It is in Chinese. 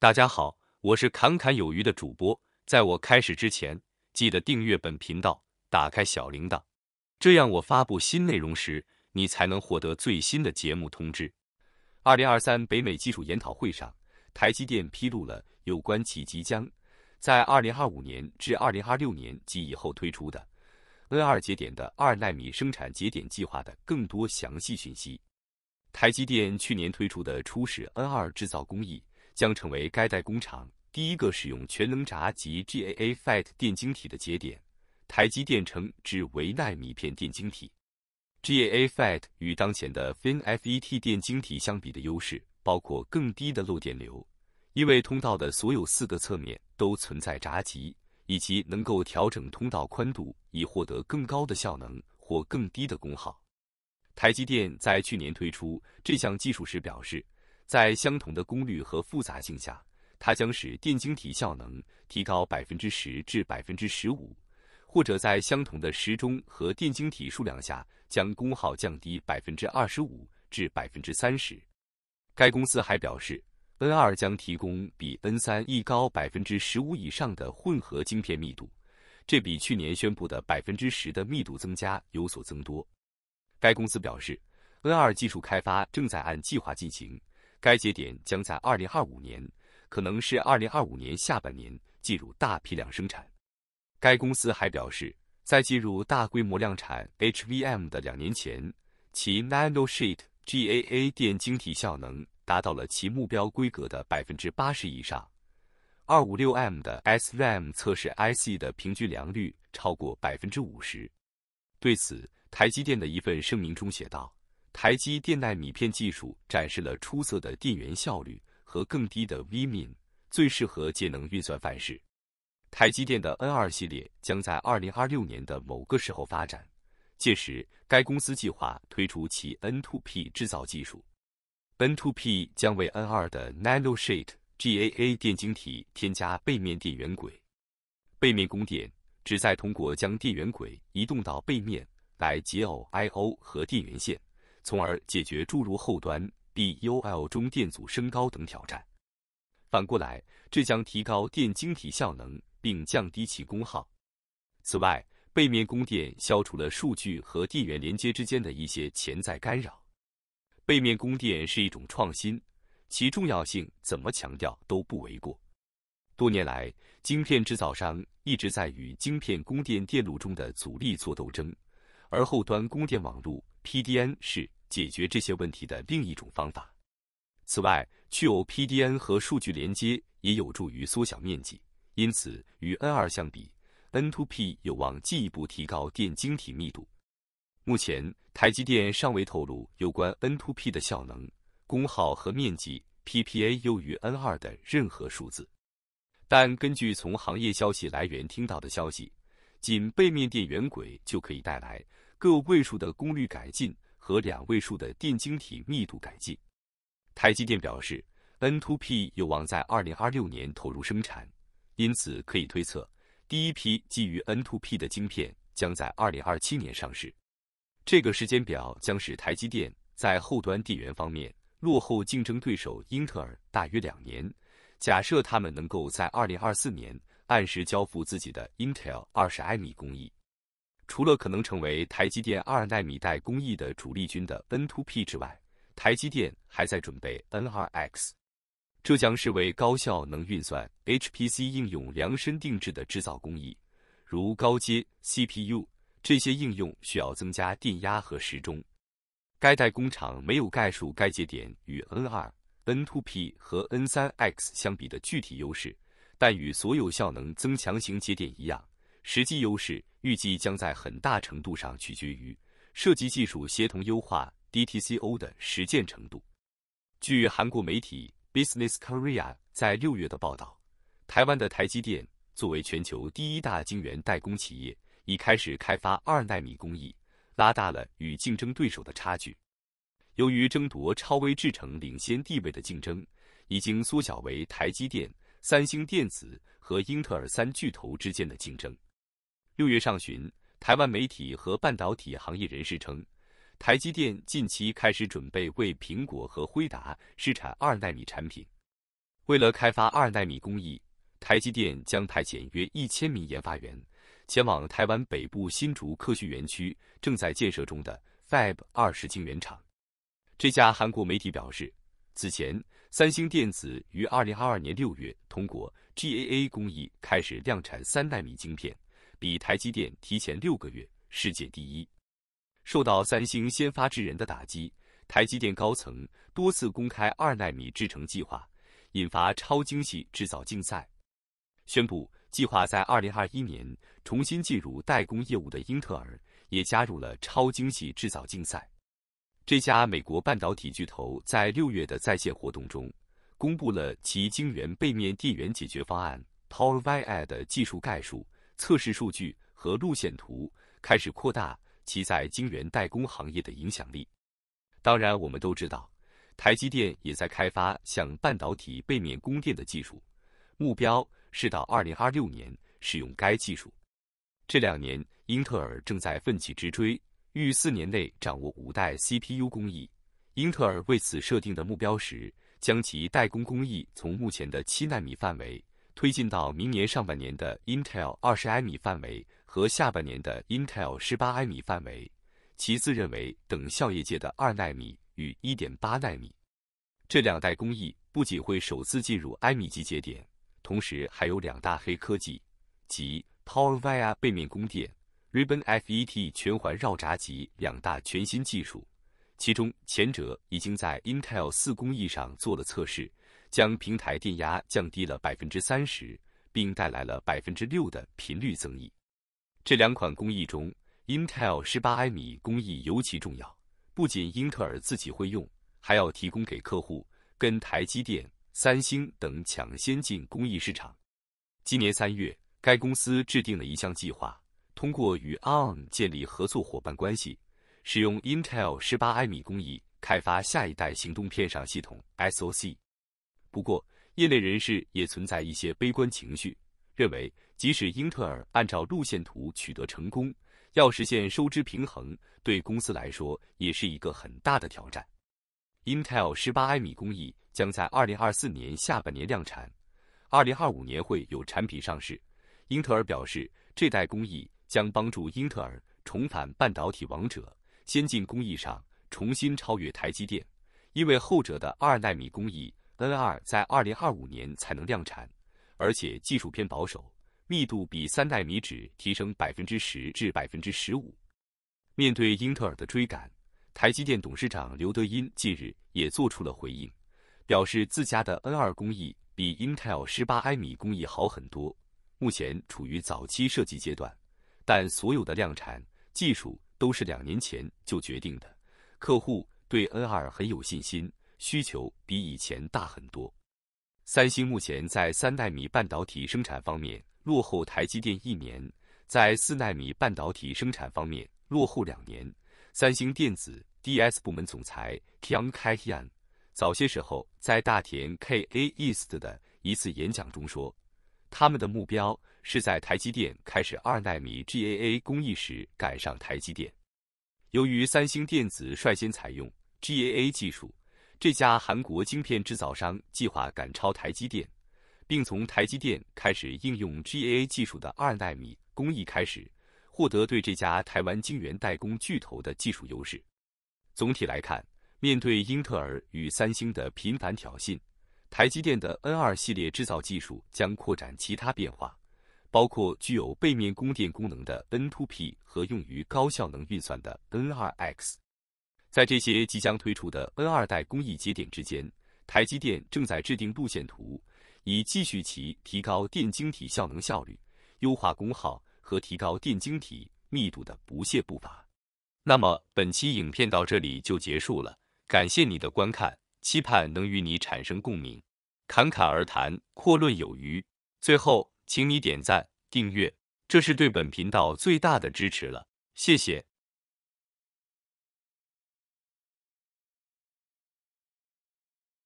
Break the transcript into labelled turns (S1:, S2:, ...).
S1: 大家好，我是侃侃有余的主播。在我开始之前，记得订阅本频道，打开小铃铛，这样我发布新内容时，你才能获得最新的节目通知。二零二三北美技术研讨会上，台积电披露了有关其即将在二零二五年至二零二六年及以后推出的 N 二节点的二纳米生产节点计划的更多详细讯息。台积电去年推出的初始 N 二制造工艺。将成为该代工厂第一个使用全能闸及 GAA FET 电晶体的节点。台积电称，之为纳米片电晶体 GAA FET 与当前的 FinFET 电晶体相比的优势包括更低的漏电流，因为通道的所有四个侧面都存在闸极，以及能够调整通道宽度以获得更高的效能或更低的功耗。台积电在去年推出这项技术时表示。在相同的功率和复杂性下，它将使电晶体效能提高百分之十至百分之十五，或者在相同的时钟和电晶体数量下，将功耗降低百分之二十五至百分之三十。该公司还表示，N2 将提供比 N3 易高百分之十五以上的混合晶片密度，这比去年宣布的百分之十的密度增加有所增多。该公司表示，N2 技术开发正在按计划进行。该节点将在二零二五年，可能是二零二五年下半年进入大批量生产。该公司还表示，在进入大规模量产 HVM 的两年前，其 Nanosheet GAA 电晶体效能达到了其目标规格的百分之八十以上。二五六 M 的 SRAM 测试 IC 的平均良率超过百分之五十。对此，台积电的一份声明中写道。台积电纳米片技术展示了出色的电源效率和更低的 Vmin，最适合节能运算范式。台积电的 N2 系列将在2026年的某个时候发展，届时该公司计划推出其 N2P 制造技术。N2P 将为 N2 的 Nanosheet GAA 电晶体添加背面电源轨，背面供电旨在通过将电源轨移动到背面来解耦 I/O 和电源线。从而解决诸如后端 BUL 中电阻升高等挑战。反过来，这将提高电晶体效能并降低其功耗。此外，背面供电消除了数据和电源连接之间的一些潜在干扰。背面供电是一种创新，其重要性怎么强调都不为过。多年来，晶片制造商一直在与晶片供电电路中的阻力做斗争，而后端供电网路。PDN 是解决这些问题的另一种方法。此外，去耦 PDN 和数据连接也有助于缩小面积，因此与 N 二相比，N two P 有望进一步提高电晶体密度。目前，台积电尚未透露有关 N two P 的效能、功耗和面积 （PPA） 优于 N 二的任何数字。但根据从行业消息来源听到的消息，仅背面电源轨就可以带来。个位数的功率改进和两位数的电晶体密度改进。台积电表示，N2P 有望在2026年投入生产，因此可以推测，第一批基于 N2P 的晶片将在2027年上市。这个时间表将使台积电在后端电源方面落后竞争对手英特尔大约两年。假设他们能够在2024年按时交付自己的 Intel 20 m 米工艺。除了可能成为台积电二纳米代工艺的主力军的 N2P 之外，台积电还在准备 N2X，这将是为高效能运算 HPC 应用量身定制的制造工艺，如高阶 CPU。这些应用需要增加电压和时钟。该代工厂没有概述该节点与 N2、N2P 和 N3X 相比的具体优势，但与所有效能增强型节点一样。实际优势预计将在很大程度上取决于设计技术协同优化 DTCO 的实践程度。据韩国媒体 Business Korea 在六月的报道，台湾的台积电作为全球第一大晶圆代工企业，已开始开发二纳米工艺，拉大了与竞争对手的差距。由于争夺超微制程领先地位的竞争已经缩小为台积电、三星电子和英特尔三巨头之间的竞争。六月上旬，台湾媒体和半导体行业人士称，台积电近期开始准备为苹果和辉达试产二纳米产品。为了开发二纳米工艺，台积电将派遣约一千名研发员前往台湾北部新竹科学园区正在建设中的 Fab 二十晶圆厂。这家韩国媒体表示，此前三星电子于二零二二年六月通过 GAA 工艺开始量产三纳米晶片。比台积电提前六个月，世界第一。受到三星先发制人的打击，台积电高层多次公开二纳米制程计划，引发超精细制造竞赛。宣布计划在二零二一年重新进入代工业务的英特尔也加入了超精细制造竞赛。这家美国半导体巨头在六月的在线活动中公布了其晶圆背面电源解决方案 PowerVia 的技术概述。测试数据和路线图开始扩大其在晶圆代工行业的影响力。当然，我们都知道，台积电也在开发向半导体背面供电的技术，目标是到2026年使用该技术。这两年，英特尔正在奋起直追，欲四年内掌握五代 CPU 工艺。英特尔为此设定的目标是将其代工工艺从目前的七纳米范围。推进到明年上半年的 Intel 二十埃米范围和下半年的 Intel 十八埃米范围，其次认为等效业界的二纳米与一点八纳米这两代工艺不仅会首次进入埃米级节点，同时还有两大黑科技，即 PowerVia 背面供电、RibbonFET 全环绕闸极两大全新技术，其中前者已经在 Intel 四工艺上做了测试。将平台电压降低了百分之三十，并带来了百分之六的频率增益。这两款工艺中，Intel 十八埃米工艺尤其重要，不仅英特尔自己会用，还要提供给客户，跟台积电、三星等抢先进工艺市场。今年三月，该公司制定了一项计划，通过与 ARM 建立合作伙伴关系，使用 Intel 十八埃米工艺开发下一代行动片上系统 （SOC）。不过，业内人士也存在一些悲观情绪，认为即使英特尔按照路线图取得成功，要实现收支平衡，对公司来说也是一个很大的挑战。Intel 十八埃米工艺将在二零二四年下半年量产，二零二五年会有产品上市。英特尔表示，这代工艺将帮助英特尔重返半导体王者，先进工艺上重新超越台积电，因为后者的二纳米工艺。N 二在二零二五年才能量产，而且技术偏保守，密度比三代米脂提升百分之十至百分之十五。面对英特尔的追赶，台积电董事长刘德音近日也做出了回应，表示自家的 N 二工艺比 Intel 十八埃米工艺好很多，目前处于早期设计阶段，但所有的量产技术都是两年前就决定的。客户对 N 二很有信心。需求比以前大很多。三星目前在三纳米半导体生产方面落后台积电一年，在四纳米半导体生产方面落后两年。三星电子 DS 部门总裁 Kang k i y a n 早些时候在大田 KAI East 的一次演讲中说，他们的目标是在台积电开始二纳米 GAA 工艺时赶上台积电。由于三星电子率先采用 GAA 技术。这家韩国晶片制造商计划赶超台积电，并从台积电开始应用 GAA 技术的二纳米工艺开始，获得对这家台湾晶圆代工巨头的技术优势。总体来看，面对英特尔与三星的频繁挑衅，台积电的 N2 系列制造技术将扩展其他变化，包括具有背面供电功能的 N2P 和用于高效能运算的 N2X。在这些即将推出的 N 二代工艺节点之间，台积电正在制定路线图，以继续其提高电晶体效能效率、优化功耗和提高电晶体密度的不懈步伐。那么本期影片到这里就结束了，感谢你的观看，期盼能与你产生共鸣。侃侃而谈，阔论有余。最后，请你点赞、订阅，这是对本频道最大的支持了。谢谢。